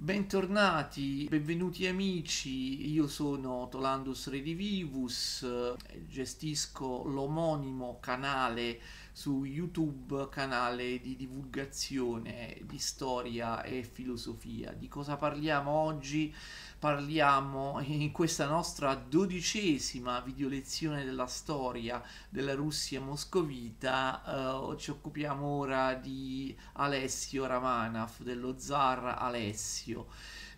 Bentornati, benvenuti amici, io sono Tolandus Redivivus, eh, gestisco l'omonimo canale su YouTube canale di divulgazione di storia e filosofia. Di cosa parliamo oggi? Parliamo in questa nostra dodicesima video lezione della storia della Russia moscovita. Eh, ci occupiamo ora di Alessio Ramanov, dello zar Alessio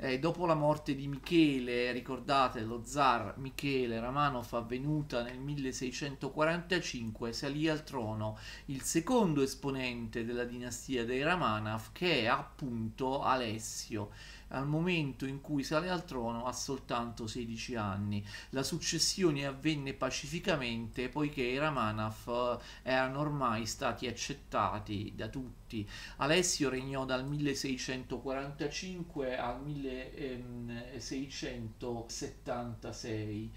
eh, dopo la morte di Michele, ricordate, lo zar Michele Ramanov avvenuta nel 1645, salì al trono il secondo esponente della dinastia dei Ramanov che è appunto Alessio al momento in cui sale al trono ha soltanto 16 anni. La successione avvenne pacificamente poiché i Ramanaf eh, erano ormai stati accettati da tutti. Alessio regnò dal 1645 al 1676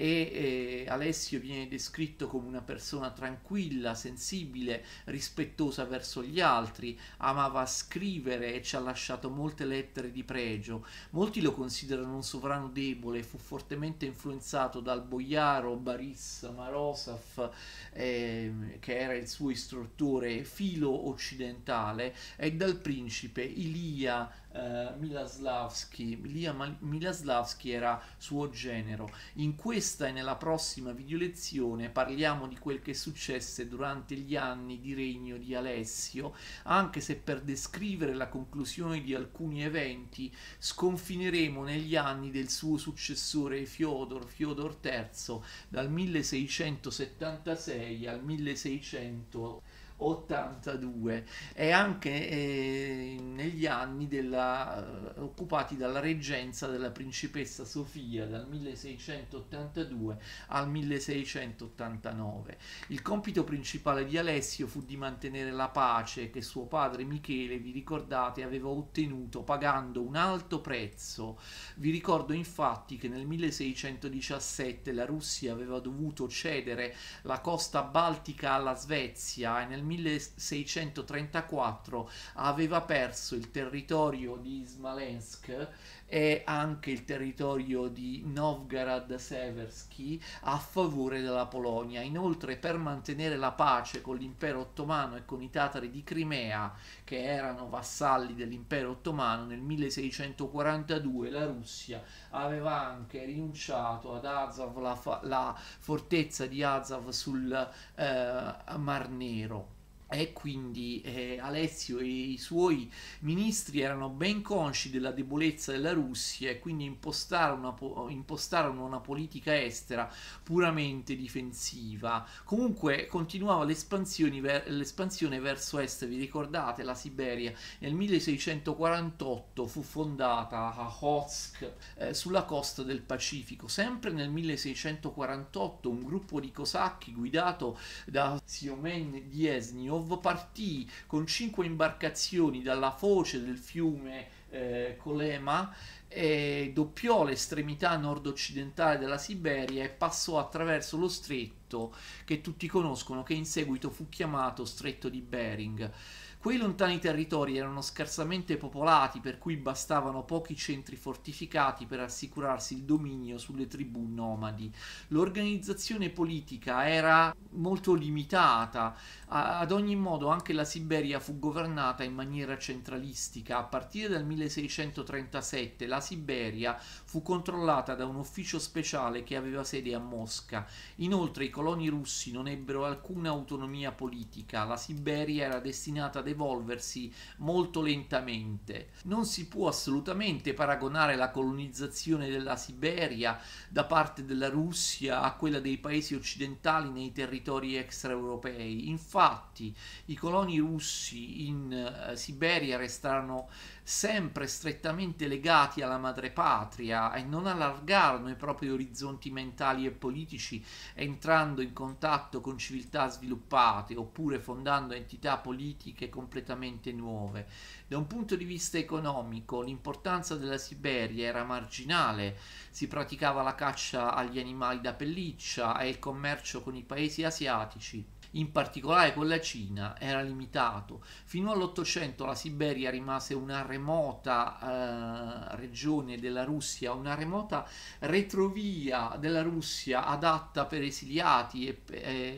e eh, Alessio viene descritto come una persona tranquilla, sensibile, rispettosa verso gli altri, amava scrivere e ci ha lasciato molte lettere di pregio. Molti lo considerano un sovrano debole, fu fortemente influenzato dal boiaro Baris Marosaf, eh, che era il suo istruttore filo occidentale, e dal principe Ilia eh, Miloslavski, Lia Miloslavski era suo genero. In questa e nella prossima videolezione parliamo di quel che successe durante gli anni di regno di Alessio, anche se per descrivere la conclusione di alcuni eventi sconfineremo negli anni del suo successore Fiodor, Fiodor III, dal 1676 al 1600 82 e anche eh, negli anni della, eh, occupati dalla reggenza della principessa Sofia dal 1682 al 1689. Il compito principale di Alessio fu di mantenere la pace che suo padre Michele, vi ricordate, aveva ottenuto pagando un alto prezzo. Vi ricordo infatti che nel 1617 la Russia aveva dovuto cedere la costa baltica alla Svezia e nel 1634 aveva perso il territorio di Smolensk e anche il territorio di Novgorod-Seversky a favore della Polonia. Inoltre, per mantenere la pace con l'impero ottomano e con i tatari di Crimea, che erano vassalli dell'impero ottomano, nel 1642 la Russia aveva anche rinunciato ad Azov, la, fa- la fortezza di Azov sul eh, Mar Nero. E quindi eh, Alessio e i suoi ministri erano ben consci della debolezza della Russia e quindi impostarono una, impostarono una politica estera puramente difensiva. Comunque continuava ver- l'espansione verso est, vi ricordate la Siberia? Nel 1648 fu fondata a Hotsk eh, sulla costa del Pacifico. Sempre nel 1648 un gruppo di cosacchi guidato da Siomen Diesnio Kharkov partì con cinque imbarcazioni dalla foce del fiume eh, Colema e doppiò l'estremità nord-occidentale della Siberia e passò attraverso lo stretto che tutti conoscono, che in seguito fu chiamato Stretto di Bering. Quei lontani territori erano scarsamente popolati, per cui bastavano pochi centri fortificati per assicurarsi il dominio sulle tribù nomadi. L'organizzazione politica era molto limitata, ad ogni modo anche la Siberia fu governata in maniera centralistica. A partire dal 1637 la Siberia fu controllata da un ufficio speciale che aveva sede a Mosca. Inoltre i coloni russi non ebbero alcuna autonomia politica, la Siberia era destinata ad evolversi molto lentamente. Non si può assolutamente paragonare la colonizzazione della Siberia da parte della Russia a quella dei paesi occidentali nei territori extraeuropei. Infatti i coloni russi in eh, Siberia restarono sempre strettamente legati alla madrepatria e non allargarono i propri orizzonti mentali e politici entrando in contatto con civiltà sviluppate oppure fondando entità politiche completamente nuove. Da un punto di vista economico l'importanza della Siberia era marginale, si praticava la caccia agli animali da pelliccia e il commercio con i paesi asiatici in particolare con la Cina, era limitato. Fino all'Ottocento la Siberia rimase una remota eh, regione della Russia, una remota retrovia della Russia adatta per esiliati e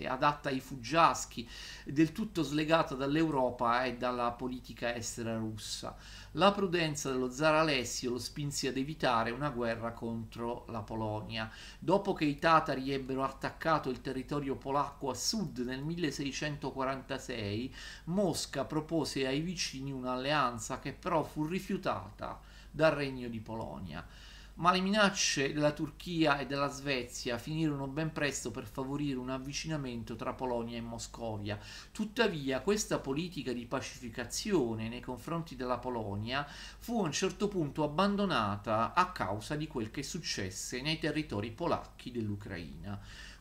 eh, adatta ai fuggiaschi, del tutto slegata dall'Europa e dalla politica estera russa. La prudenza dello zar Alessio lo spinse ad evitare una guerra contro la Polonia. Dopo che i tatari ebbero attaccato il territorio polacco a sud nel nel 1646 Mosca propose ai vicini un'alleanza che però fu rifiutata dal Regno di Polonia ma le minacce della Turchia e della Svezia finirono ben presto per favorire un avvicinamento tra Polonia e Moscovia. Tuttavia, questa politica di pacificazione nei confronti della Polonia fu a un certo punto abbandonata a causa di quel che successe nei territori polacchi dell'Ucraina.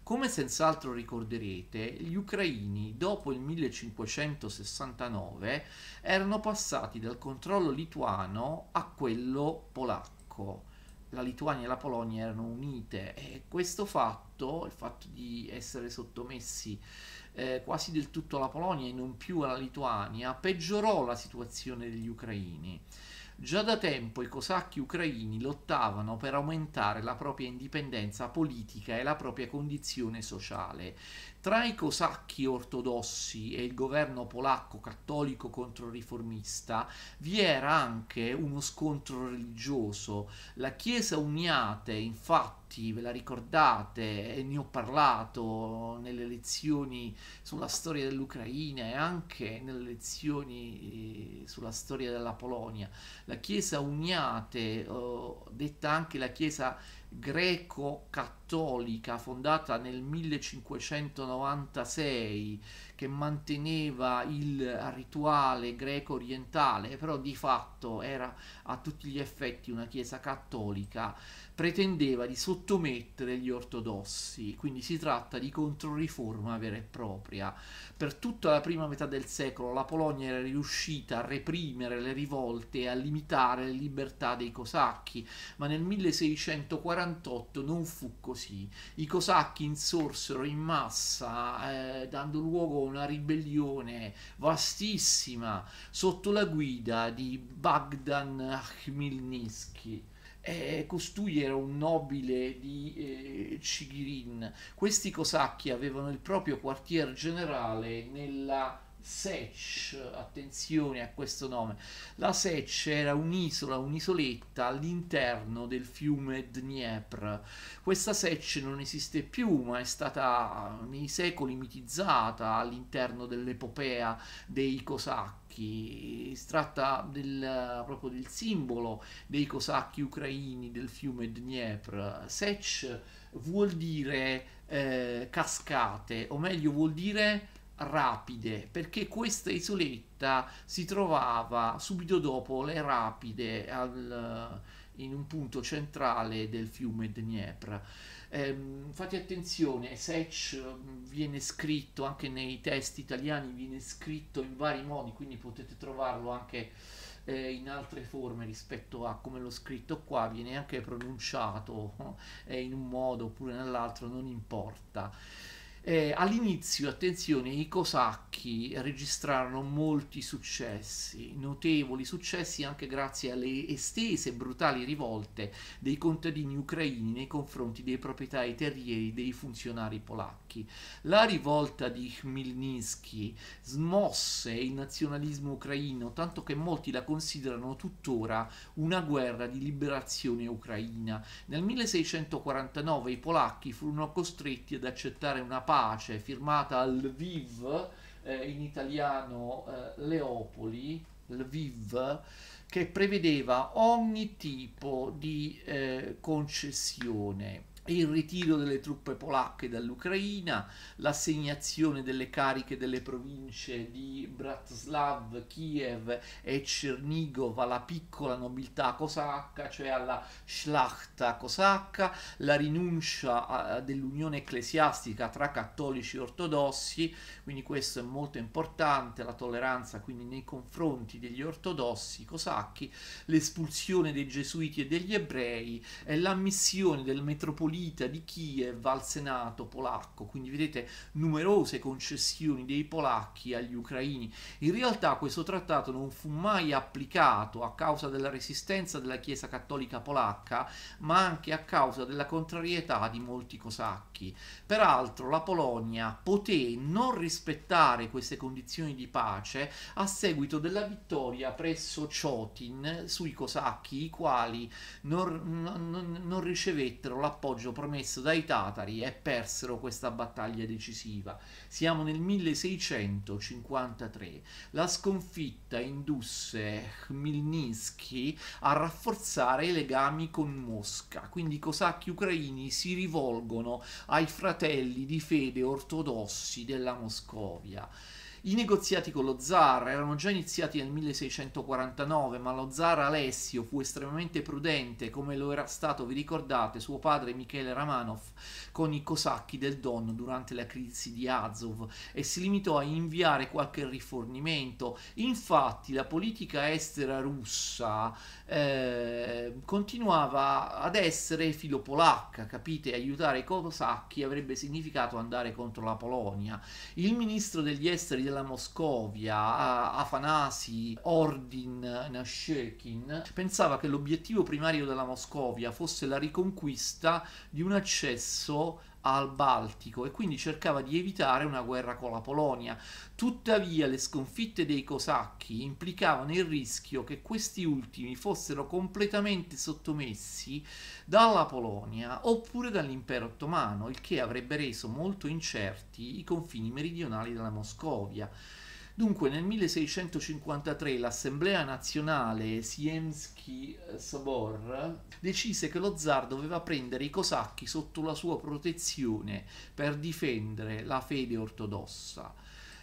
Come senz'altro ricorderete, gli ucraini dopo il 1569 erano passati dal controllo lituano a quello polacco. La Lituania e la Polonia erano unite e questo fatto, il fatto di essere sottomessi eh, quasi del tutto alla Polonia e non più alla Lituania, peggiorò la situazione degli ucraini. Già da tempo i cosacchi ucraini lottavano per aumentare la propria indipendenza politica e la propria condizione sociale. Tra i cosacchi ortodossi e il governo polacco cattolico controriformista vi era anche uno scontro religioso. La Chiesa Uniate, infatti, Moratti, ve la ricordate, eh, ne ho parlato nelle lezioni sulla storia dell'Ucraina e anche nelle lezioni eh, sulla storia della Polonia. La chiesa uniate, oh, detta anche la chiesa greco-cattolica, cattolica fondata nel 1596 che manteneva il rituale greco orientale, però di fatto era a tutti gli effetti una chiesa cattolica, pretendeva di sottomettere gli ortodossi, quindi si tratta di controriforma vera e propria. Per tutta la prima metà del secolo la Polonia era riuscita a reprimere le rivolte e a limitare le libertà dei cosacchi, ma nel 1648 non fu così così. I cosacchi insorsero in massa, eh, dando luogo a una ribellione vastissima sotto la guida di Bagdan Khmelnytsky. Eh, costui era un nobile di eh, Cigirin. Questi cosacchi avevano il proprio quartier generale nella Sech, attenzione a questo nome, la Sech era un'isola, un'isoletta all'interno del fiume Dnieper. Questa Sech non esiste più, ma è stata nei secoli mitizzata all'interno dell'epopea dei cosacchi. Si tratta del, proprio del simbolo dei cosacchi ucraini del fiume Dnieper. Sech vuol dire eh, cascate, o meglio vuol dire rapide perché questa isoletta si trovava subito dopo le rapide al, eh, in un punto centrale del fiume Dniepr. Ehm, fate attenzione, Sech mm, viene scritto anche nei testi italiani, viene scritto in vari modi, quindi potete trovarlo anche eh, in altre forme rispetto a come l'ho scritto qua, viene anche pronunciato eh, in un modo oppure nell'altro, non importa. Eh, all'inizio, attenzione, i cosacchi registrarono molti successi, notevoli successi anche grazie alle estese e brutali rivolte dei contadini ucraini nei confronti dei proprietari terrieri dei funzionari polacchi. La rivolta di Khmelnytsky smosse il nazionalismo ucraino, tanto che molti la considerano tuttora una guerra di liberazione ucraina. Nel 1649 i polacchi furono costretti ad accettare una parte pace firmata al Lviv, eh, in italiano eh, Leopoli, Lviv, che prevedeva ogni tipo di eh, concessione il ritiro delle truppe polacche dall'Ucraina, l'assegnazione delle cariche delle province di Bratislav, Kiev e Cernigov alla piccola nobiltà cosacca, cioè alla Schlachta cosacca, la rinuncia dell'unione ecclesiastica tra cattolici e ortodossi, quindi questo è molto importante, la tolleranza quindi nei confronti degli ortodossi cosacchi, l'espulsione dei gesuiti e degli ebrei e l'ammissione del metropolitano pulita di Kiev al Senato polacco, quindi vedete numerose concessioni dei polacchi agli ucraini. In realtà questo trattato non fu mai applicato a causa della resistenza della Chiesa cattolica polacca, ma anche a causa della contrarietà di molti cosacchi. Peraltro la Polonia poté non rispettare queste condizioni di pace a seguito della vittoria presso Ciotin sui cosacchi, i quali non, non, non ricevettero l'appoggio vantaggio promesso dai Tatari e persero questa battaglia decisiva. Siamo nel 1653. La sconfitta indusse Khmelnytsky a rafforzare i legami con Mosca, quindi i cosacchi ucraini si rivolgono ai fratelli di fede ortodossi della Moscovia. I negoziati con lo zar erano già iniziati nel 1649, ma lo zar Alessio fu estremamente prudente, come lo era stato, vi ricordate, suo padre Michele Ramanov con i cosacchi del Don durante la crisi di Azov e si limitò a inviare qualche rifornimento. Infatti la politica estera russa eh, continuava ad essere filopolacca, capite? Aiutare i cosacchi avrebbe significato andare contro la Polonia. Il ministro degli esteri della Moscovia, Afanasi, Ordin, Nashekin, pensava che l'obiettivo primario della Moscovia fosse la riconquista di un accesso al Baltico e quindi cercava di evitare una guerra con la Polonia. Tuttavia le sconfitte dei cosacchi implicavano il rischio che questi ultimi fossero completamente sottomessi dalla Polonia oppure dall'impero ottomano, il che avrebbe reso molto incerti i confini meridionali della Moscovia. Dunque nel 1653 l'Assemblea nazionale siemski Sabor decise che lo zar doveva prendere i cosacchi sotto la sua protezione per difendere la fede ortodossa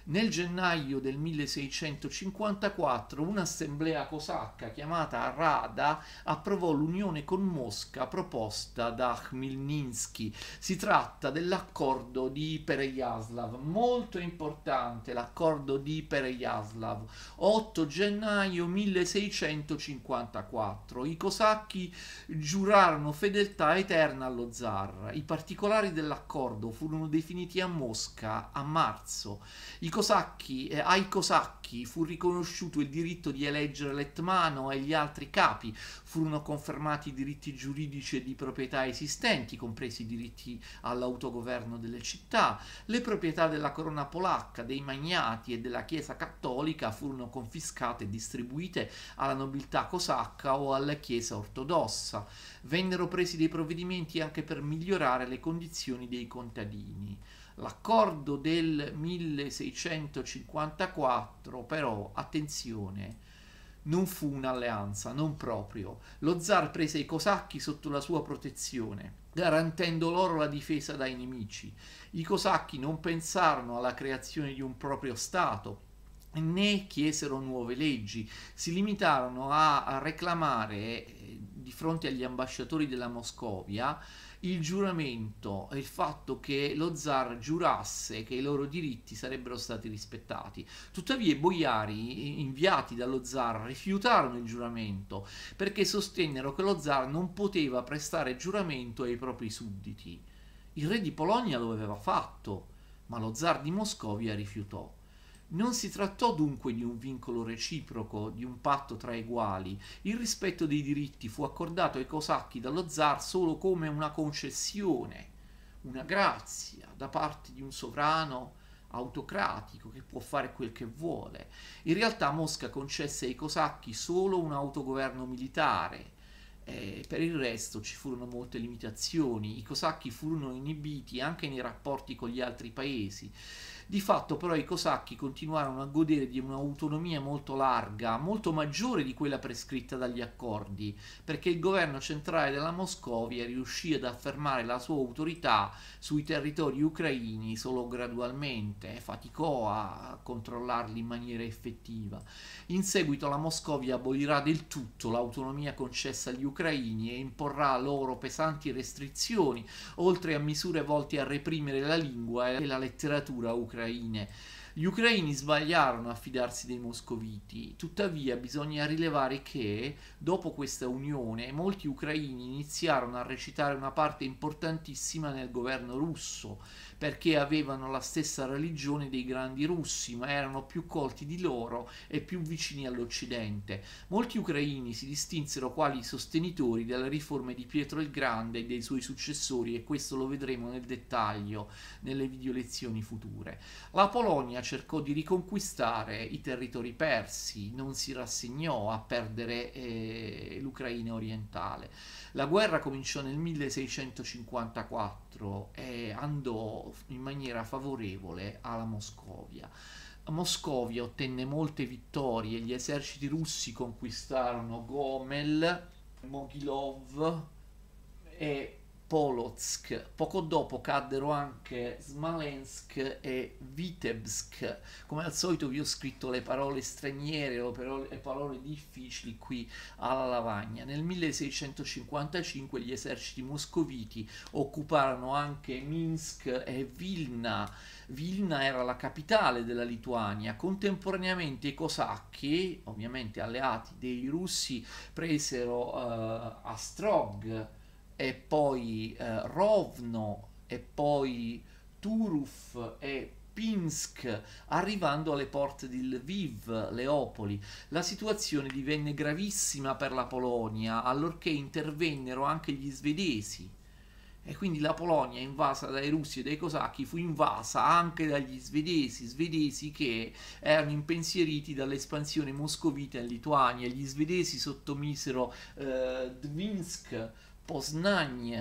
nel gennaio del 1654 un'assemblea cosacca chiamata Rada approvò l'unione con Mosca proposta da Khmelnytsky. Si tratta dell'accordo di Pereyaslav, molto importante l'accordo di Pereyaslav, 8 gennaio 1654. I cosacchi giurarono fedeltà eterna allo zar. I particolari dell'accordo furono definiti a Mosca a marzo. I Cosacchi, eh, ai Cosacchi fu riconosciuto il diritto di eleggere Letmano e gli altri capi, furono confermati i diritti giuridici e di proprietà esistenti, compresi i diritti all'autogoverno delle città, le proprietà della corona polacca, dei magnati e della Chiesa cattolica furono confiscate e distribuite alla nobiltà cosacca o alla Chiesa ortodossa, vennero presi dei provvedimenti anche per migliorare le condizioni dei contadini. L'accordo del 1654 però, attenzione, non fu un'alleanza, non proprio. Lo zar prese i cosacchi sotto la sua protezione, garantendo loro la difesa dai nemici. I cosacchi non pensarono alla creazione di un proprio Stato, né chiesero nuove leggi, si limitarono a reclamare eh, di fronte agli ambasciatori della Moscovia il giuramento e il fatto che lo zar giurasse che i loro diritti sarebbero stati rispettati. Tuttavia i boiari inviati dallo zar rifiutarono il giuramento perché sostennero che lo zar non poteva prestare giuramento ai propri sudditi. Il re di Polonia lo aveva fatto, ma lo zar di Moscovia rifiutò. Non si trattò dunque di un vincolo reciproco, di un patto tra eguali. Il rispetto dei diritti fu accordato ai cosacchi dallo zar solo come una concessione, una grazia da parte di un sovrano autocratico che può fare quel che vuole. In realtà Mosca concesse ai cosacchi solo un autogoverno militare. Eh, per il resto ci furono molte limitazioni, i cosacchi furono inibiti anche nei rapporti con gli altri paesi. Di fatto però i cosacchi continuarono a godere di un'autonomia molto larga, molto maggiore di quella prescritta dagli accordi, perché il governo centrale della Moscovia riuscì ad affermare la sua autorità sui territori ucraini solo gradualmente, faticò a controllarli in maniera effettiva. In seguito la Moscovia abolirà del tutto l'autonomia concessa agli ucraini e imporrà loro pesanti restrizioni, oltre a misure volte a reprimere la lingua e la letteratura ucraina ucraine. Gli ucraini sbagliarono a fidarsi dei moscoviti, tuttavia bisogna rilevare che dopo questa unione molti ucraini iniziarono a recitare una parte importantissima nel governo russo, perché avevano la stessa religione dei grandi russi, ma erano più colti di loro e più vicini all'Occidente. Molti ucraini si distinsero quali sostenitori delle riforme di Pietro il Grande e dei suoi successori e questo lo vedremo nel dettaglio nelle video lezioni future. La Polonia cercò di riconquistare i territori persi, non si rassegnò a perdere eh, l'Ucraina orientale. La guerra cominciò nel 1654 e andò in maniera favorevole alla Moscovia. Moscovia ottenne molte vittorie, gli eserciti russi conquistarono Gomel, Mogilov e Polotsk. Poco dopo caddero anche Smolensk e Vitebsk. Come al solito vi ho scritto le parole straniere, le parole difficili qui alla lavagna. Nel 1655 gli eserciti moscoviti occuparono anche Minsk e Vilna. Vilna era la capitale della Lituania. Contemporaneamente i cosacchi, ovviamente alleati dei russi, presero uh, eh, Astrog e poi eh, Rovno e poi Turuf e Pinsk, arrivando alle porte di Lviv, Leopoli. La situazione divenne gravissima per la Polonia, allorché intervennero anche gli svedesi. E quindi la Polonia, invasa dai russi e dai cosacchi, fu invasa anche dagli svedesi, svedesi che erano impensieriti dall'espansione moscovita in Lituania. Gli svedesi sottomisero eh, Dvinsk, Poznań,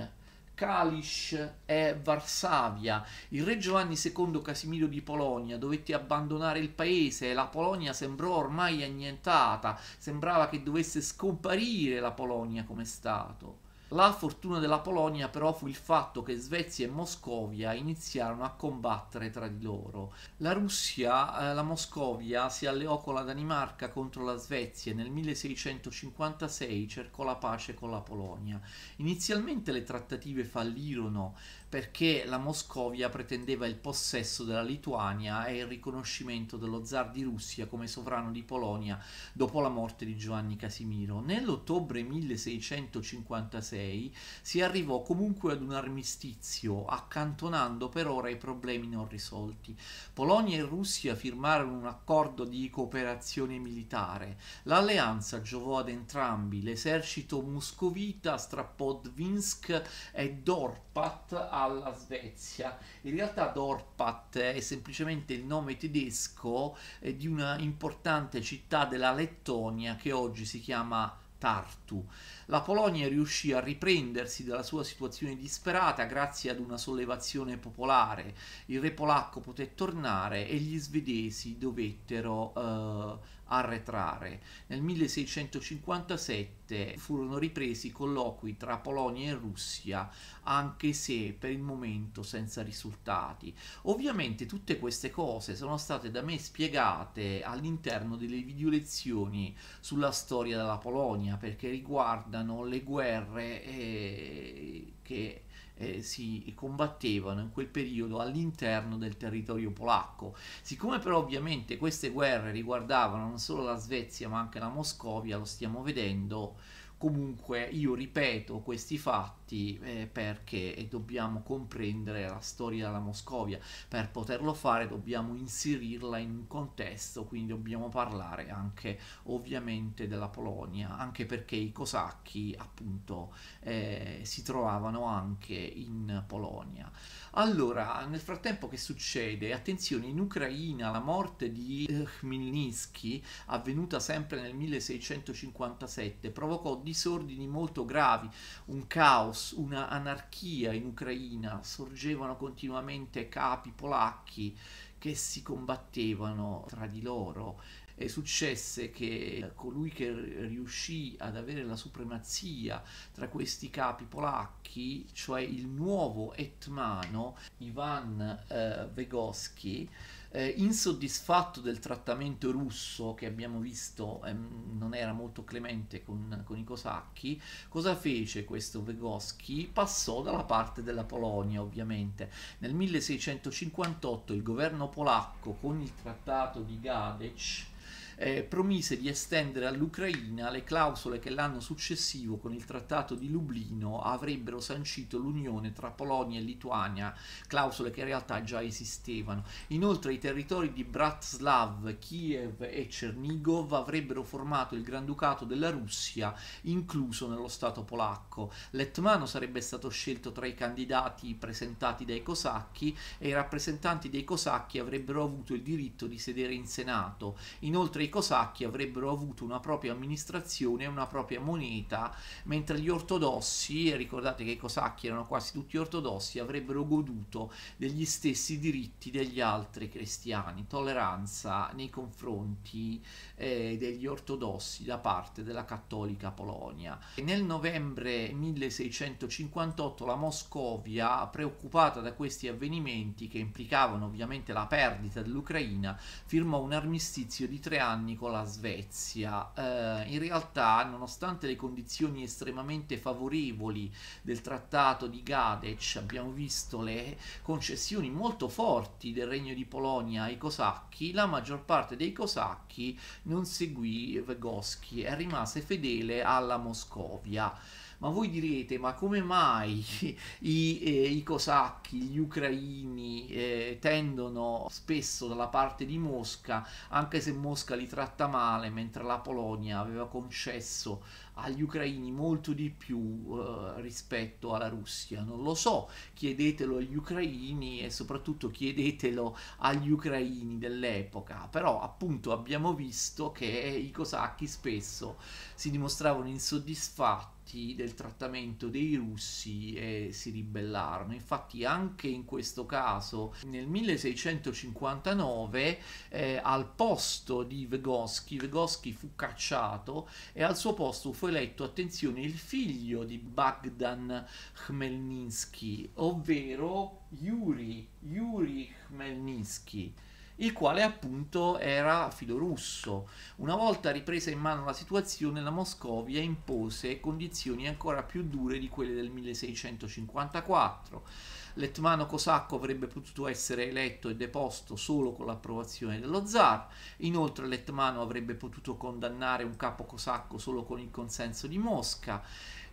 Kalisz e Varsavia. Il re Giovanni II Casimiro di Polonia dovette abbandonare il paese, e la Polonia sembrò ormai annientata, sembrava che dovesse scomparire la Polonia come Stato. La fortuna della Polonia però fu il fatto che Svezia e Moscovia iniziarono a combattere tra di loro. La Russia, eh, la Moscovia, si alleò con la Danimarca contro la Svezia e nel 1656 cercò la pace con la Polonia. Inizialmente le trattative fallirono, perché la Moscovia pretendeva il possesso della Lituania e il riconoscimento dello zar di Russia come sovrano di Polonia dopo la morte di Giovanni Casimiro. Nell'ottobre 1656 si arrivò comunque ad un armistizio, accantonando per ora i problemi non risolti. Polonia e Russia firmarono un accordo di cooperazione militare. L'alleanza giovò ad entrambi, l'esercito moscovita strappò Dvinsk e Dorpat alla Svezia. In realtà Dorpat è semplicemente il nome tedesco eh, di una importante città della Lettonia che oggi si chiama Tartu. La Polonia riuscì a riprendersi dalla sua situazione disperata grazie ad una sollevazione popolare. Il re polacco poté tornare e gli svedesi dovettero eh, arretrare. Nel 1657 furono ripresi i colloqui tra Polonia e Russia, anche se per il momento senza risultati. Ovviamente tutte queste cose sono state da me spiegate all'interno delle video lezioni sulla storia della Polonia, perché riguardano le guerre eh, che eh, si combattevano in quel periodo all'interno del territorio polacco. Siccome però ovviamente queste guerre riguardavano non solo la Svezia ma anche la Moscovia, lo stiamo vedendo, comunque io ripeto questi fatti eh, perché dobbiamo comprendere la storia della Moscovia. Per poterlo fare dobbiamo inserirla in un contesto, quindi dobbiamo parlare anche ovviamente della Polonia, anche perché i cosacchi appunto eh, si trovavano anche in Polonia. Allora, nel frattempo che succede? Attenzione, in Ucraina la morte di eh, Khmelnytsky, avvenuta sempre nel 1657, provocò di disordini molto gravi, un caos, una anarchia in Ucraina, sorgevano continuamente capi polacchi che si combattevano tra di loro e successe che colui che riuscì ad avere la supremazia tra questi capi polacchi, cioè il nuovo etmano Ivan eh, Vygotsky, eh, insoddisfatto del trattamento russo che abbiamo visto eh, non era molto clemente con, con, i cosacchi, cosa fece questo Vygotsky? Passò dalla parte della Polonia ovviamente. Nel 1658 il governo polacco con il trattato di Gadec eh, promise di estendere all'Ucraina le clausole che l'anno successivo con il Trattato di Lublino avrebbero sancito l'unione tra Polonia e Lituania, clausole che in realtà già esistevano. Inoltre i territori di Bratislav, Kiev e Chernigov avrebbero formato il Granducato della Russia, incluso nello Stato polacco. Letmano sarebbe stato scelto tra i candidati presentati dai cosacchi e i rappresentanti dei cosacchi avrebbero avuto il diritto di sedere in Senato. Inoltre greco sacchi avrebbero avuto una propria amministrazione e una propria moneta, mentre gli ortodossi, ricordate che i cosacchi erano quasi tutti ortodossi, avrebbero goduto degli stessi diritti degli altri cristiani, tolleranza nei confronti eh, degli ortodossi da parte della cattolica Polonia. E nel novembre 1658 la Moscovia, preoccupata da questi avvenimenti che implicavano ovviamente la perdita dell'Ucraina, firmò un armistizio di tre anni anni con la Svezia. Eh, in realtà, nonostante le condizioni estremamente favorevoli del trattato di Gadec, abbiamo visto le concessioni molto forti del regno di Polonia ai cosacchi, la maggior parte dei cosacchi non seguì Vygotsky e rimase fedele alla Moscovia. Ma voi direte, ma come mai i, eh, i cosacchi, gli ucraini eh, tendono spesso dalla parte di Mosca, anche se Mosca li tratta male, mentre la Polonia aveva concesso agli ucraini molto di più eh, rispetto alla Russia? Non lo so, chiedetelo agli ucraini e soprattutto chiedetelo agli ucraini dell'epoca, però appunto abbiamo visto che i cosacchi spesso si dimostravano insoddisfatti fatti del trattamento dei russi e si ribellarono. Infatti anche in questo caso nel 1659 eh, al posto di Vygotsky, Vygotsky fu cacciato e al suo posto fu eletto, attenzione, il figlio di Bagdan Khmelnytsky, ovvero Yuri, Yuri Khmelnytsky il quale appunto era filo russo. Una volta ripresa in mano la situazione, la Moscovia impose condizioni ancora più dure di quelle del 1654. Letmano Cosacco avrebbe potuto essere eletto e deposto solo con l'approvazione dello zar, inoltre Letmano avrebbe potuto condannare un capo cosacco solo con il consenso di Mosca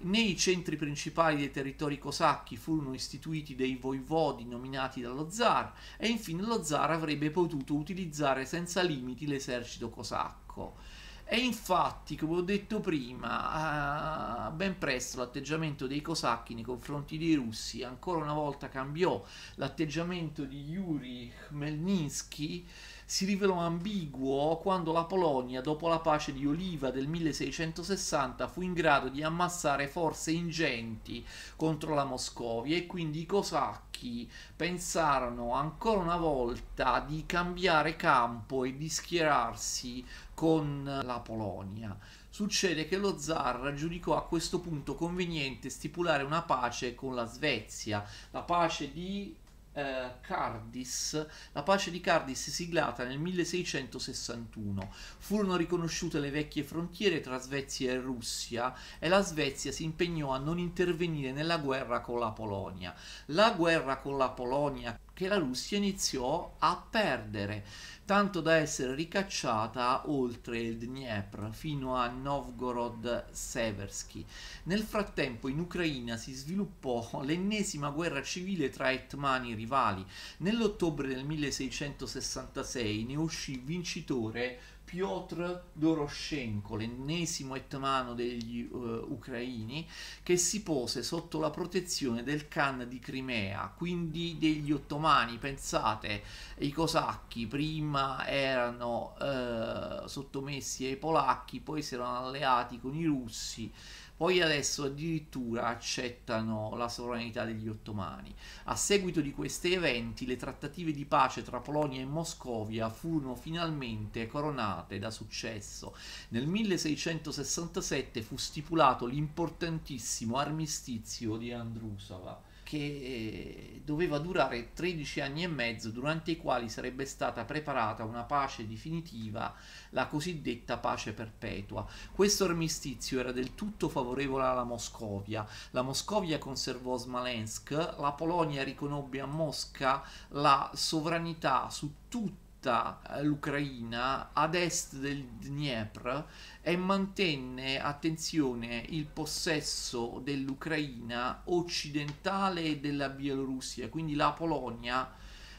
nei centri principali dei territori cosacchi furono istituiti dei voivodi nominati dallo zar e infine lo zar avrebbe potuto utilizzare senza limiti l'esercito cosacco. E infatti, come ho detto prima, eh, ben presto l'atteggiamento dei cosacchi nei confronti dei russi ancora una volta cambiò. L'atteggiamento di Yuri Khmelnytsky si rivelò ambiguo quando la Polonia, dopo la pace di Oliva del 1660, fu in grado di ammassare forze ingenti contro la Moscovia e quindi i cosacchi pensarono ancora una volta di cambiare campo e di schierarsi con la Polonia. Succede che lo zar giudicò a questo punto conveniente stipulare una pace con la Svezia, la pace di eh, Cardis, la pace di Cardis siglata nel 1661. Furono riconosciute le vecchie frontiere tra Svezia e Russia e la Svezia si impegnò a non intervenire nella guerra con la Polonia. La guerra con la Polonia che la Russia iniziò a perdere tanto da essere ricacciata oltre il Dnieper fino a Novgorod-Seversky. Nel frattempo in Ucraina si sviluppò l'ennesima guerra civile tra etmani rivali. Nell'ottobre del 1666 ne uscì vincitore Piotr Doroshenko, l'ennesimo etmano degli uh, ucraini, che si pose sotto la protezione del Khan di Crimea, quindi degli ottomani. Pensate, i cosacchi prima erano uh, sottomessi ai polacchi, poi si erano alleati con i russi poi adesso addirittura accettano la sovranità degli ottomani. A seguito di questi eventi le trattative di pace tra Polonia e Moscovia furono finalmente coronate da successo. Nel 1667 fu stipulato l'importantissimo armistizio di Andrusova che eh, doveva durare 13 anni e mezzo, durante i quali sarebbe stata preparata una pace definitiva, la cosiddetta pace perpetua. Questo armistizio era del tutto favorevole alla Moscovia. La Moscovia conservò Smolensk, la Polonia riconobbe a Mosca la sovranità su tutto città, eh, l'Ucraina, ad est del Dniepr e mantenne, attenzione, il possesso dell'Ucraina occidentale e della Bielorussia, quindi la Polonia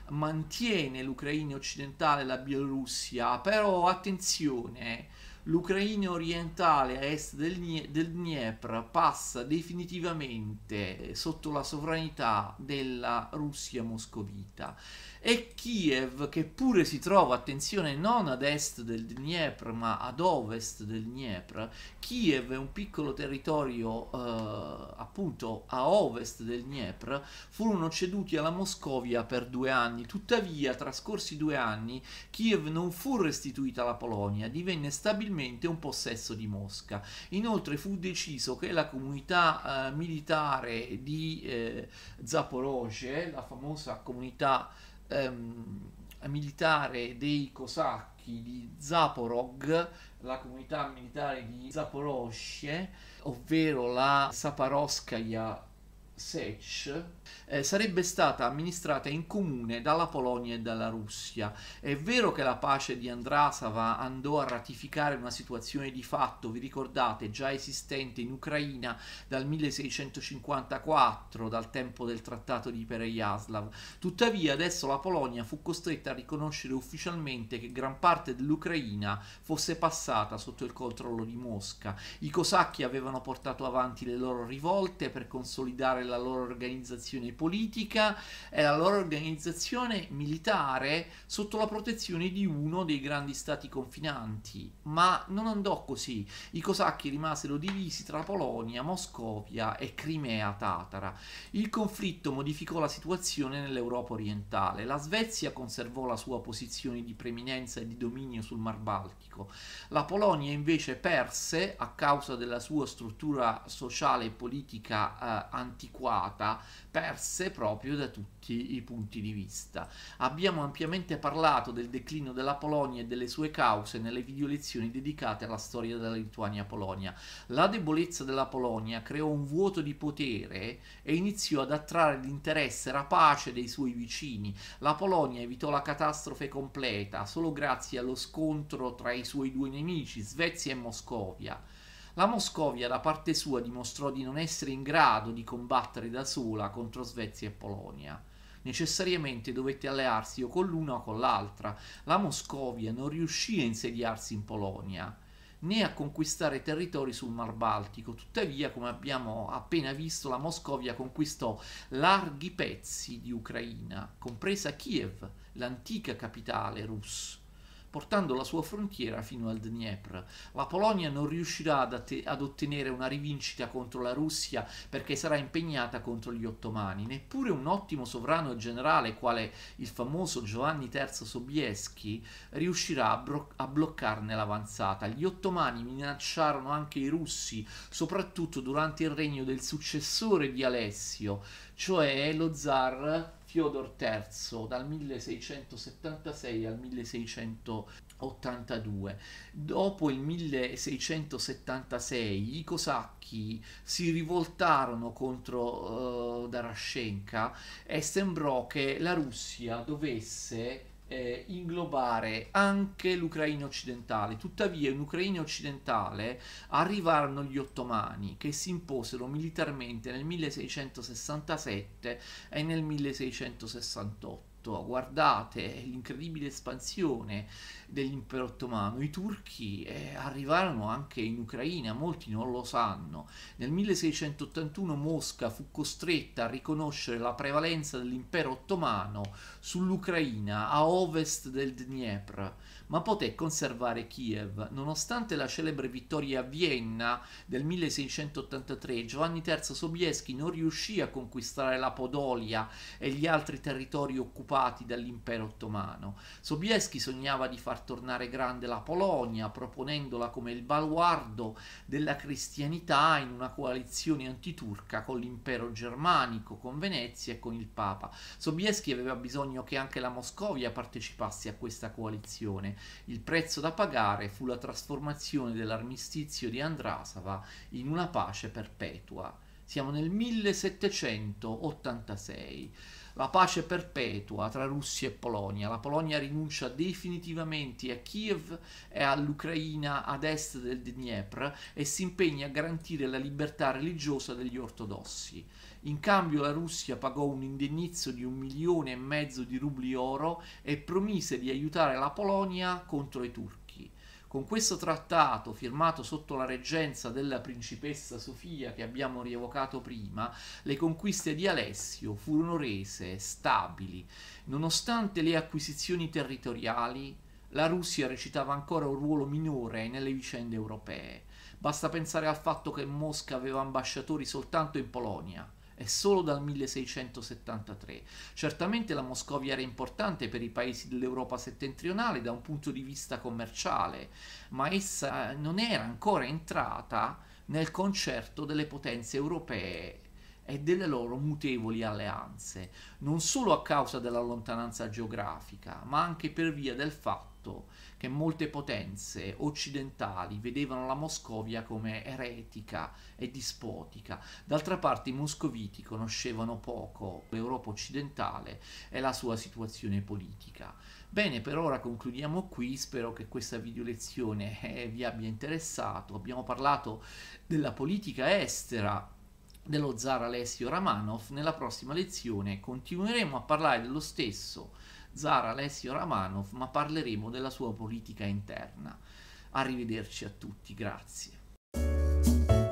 mantiene l'Ucraina occidentale e la Bielorussia, però attenzione, l'Ucraina orientale a est del, del Dnieper passa definitivamente sotto la sovranità della Russia moscovita e Kiev che pure si trova, attenzione, non ad est del Dnieper ma ad ovest del Dnieper. Kiev è un piccolo territorio eh, appunto a ovest del Dnieper, furono ceduti alla Moscovia per due anni, tuttavia trascorsi due anni Kiev non fu restituita alla Polonia, divenne stabilmente un possesso di Mosca. Inoltre fu deciso che la comunità eh, militare di eh, Zaporozhye, la famosa comunità ehm, militare dei cosacchi di Zaporog, la comunità militare di Zaporosce, ovvero la Saparoskaya Sech eh, sarebbe stata amministrata in comune dalla Polonia e dalla Russia. È vero che la pace di Andrasava andò a ratificare una situazione di fatto, vi ricordate, già esistente in Ucraina dal 1654, dal tempo del trattato di Pereyaslav. Tuttavia adesso la Polonia fu costretta a riconoscere ufficialmente che gran parte dell'Ucraina fosse passata sotto il controllo di Mosca. I cosacchi avevano portato avanti le loro rivolte per consolidare è la loro organizzazione politica, e la loro organizzazione militare sotto la protezione di uno dei grandi stati confinanti. Ma non andò così. I cosacchi rimasero divisi tra Polonia, Moscovia e Crimea tatara. Il conflitto modificò la situazione nell'Europa orientale. La Svezia conservò la sua posizione di preminenza e di dominio sul Mar Baltico. La Polonia invece perse, a causa della sua struttura sociale e politica eh, antiquata, antiquata, perse proprio da tutti i punti di vista. Abbiamo ampiamente parlato del declino della Polonia e delle sue cause nelle video lezioni dedicate alla storia della Lituania-Polonia. La debolezza della Polonia creò un vuoto di potere e iniziò ad attrarre l'interesse rapace dei suoi vicini. La Polonia evitò la catastrofe completa solo grazie allo scontro tra i suoi due nemici, Svezia e Moscovia. La Moscovia da parte sua dimostrò di non essere in grado di combattere da sola contro Svezia e Polonia. Necessariamente dovette allearsi o con l'una o con l'altra. La Moscovia non riuscì a insediarsi in Polonia né a conquistare territori sul Mar Baltico. Tuttavia, come abbiamo appena visto, la Moscovia conquistò larghi pezzi di Ucraina, compresa Kiev, l'antica capitale russa portando la sua frontiera fino al Dnieper. La Polonia non riuscirà ad, att- ad ottenere una rivincita contro la Russia perché sarà impegnata contro gli ottomani. Neppure un ottimo sovrano generale quale il famoso Giovanni III Sobieski riuscirà a, bro- a bloccarne l'avanzata. Gli ottomani minacciarono anche i russi, soprattutto durante il regno del successore di Alessio, cioè lo zar Theodor III dal 1676 al 1682. Dopo il 1676 i cosacchi si rivoltarono contro uh, Darashenka e sembrò che la Russia dovesse eh, inglobare anche l'Ucraina occidentale. Tuttavia, in Ucraina occidentale arrivarono gli ottomani che si imposero militarmente nel 1667 e nel 1668. Guardate l'incredibile espansione dell'impero ottomano. I turchi eh, arrivarono anche in Ucraina, molti non lo sanno. Nel 1681 Mosca fu costretta a riconoscere la prevalenza dell'impero ottomano sull'Ucraina a ovest del Dnieper, ma poté conservare Kiev. Nonostante la celebre vittoria a Vienna del 1683, Giovanni III Sobieschi non riuscì a conquistare la Podolia e gli altri territori occupati dall'impero ottomano. Sobieschi sognava di far tornare grande la Polonia, proponendola come il baluardo della cristianità in una coalizione antiturca con l'impero germanico, con Venezia e con il Papa. Sobieski aveva bisogno che anche la Moscovia partecipasse a questa coalizione. Il prezzo da pagare fu la trasformazione dell'armistizio di Andrasava in una pace perpetua. Siamo nel 1786 la pace perpetua tra Russia e Polonia. La Polonia rinuncia definitivamente a Kiev e all'Ucraina ad est del Dniepr e si impegna a garantire la libertà religiosa degli ortodossi. In cambio la Russia pagò un indennizzo di un milione e mezzo di rubli oro e promise di aiutare la Polonia contro i turchi. Con questo trattato, firmato sotto la reggenza della principessa Sofia che abbiamo rievocato prima, le conquiste di Alessio furono rese stabili. Nonostante le acquisizioni territoriali, la Russia recitava ancora un ruolo minore nelle vicende europee. Basta pensare al fatto che Mosca aveva ambasciatori soltanto in Polonia è solo dal 1673. Certamente la Moscovia era importante per i paesi dell'Europa settentrionale da un punto di vista commerciale, ma essa non era ancora entrata nel concerto delle potenze europee e delle loro mutevoli alleanze, non solo a causa della lontananza geografica, ma anche per via del fatto che molte potenze occidentali vedevano la Moscovia come eretica e dispotica. D'altra parte i moscoviti conoscevano poco l'Europa occidentale e la sua situazione politica. Bene, per ora concludiamo qui, spero che questa video lezione eh, vi abbia interessato. Abbiamo parlato della politica estera dello zar Alessio Ramanov. Nella prossima lezione continueremo a parlare dello stesso Zara Alessio Ramanov, ma parleremo della sua politica interna. Arrivederci a tutti, grazie.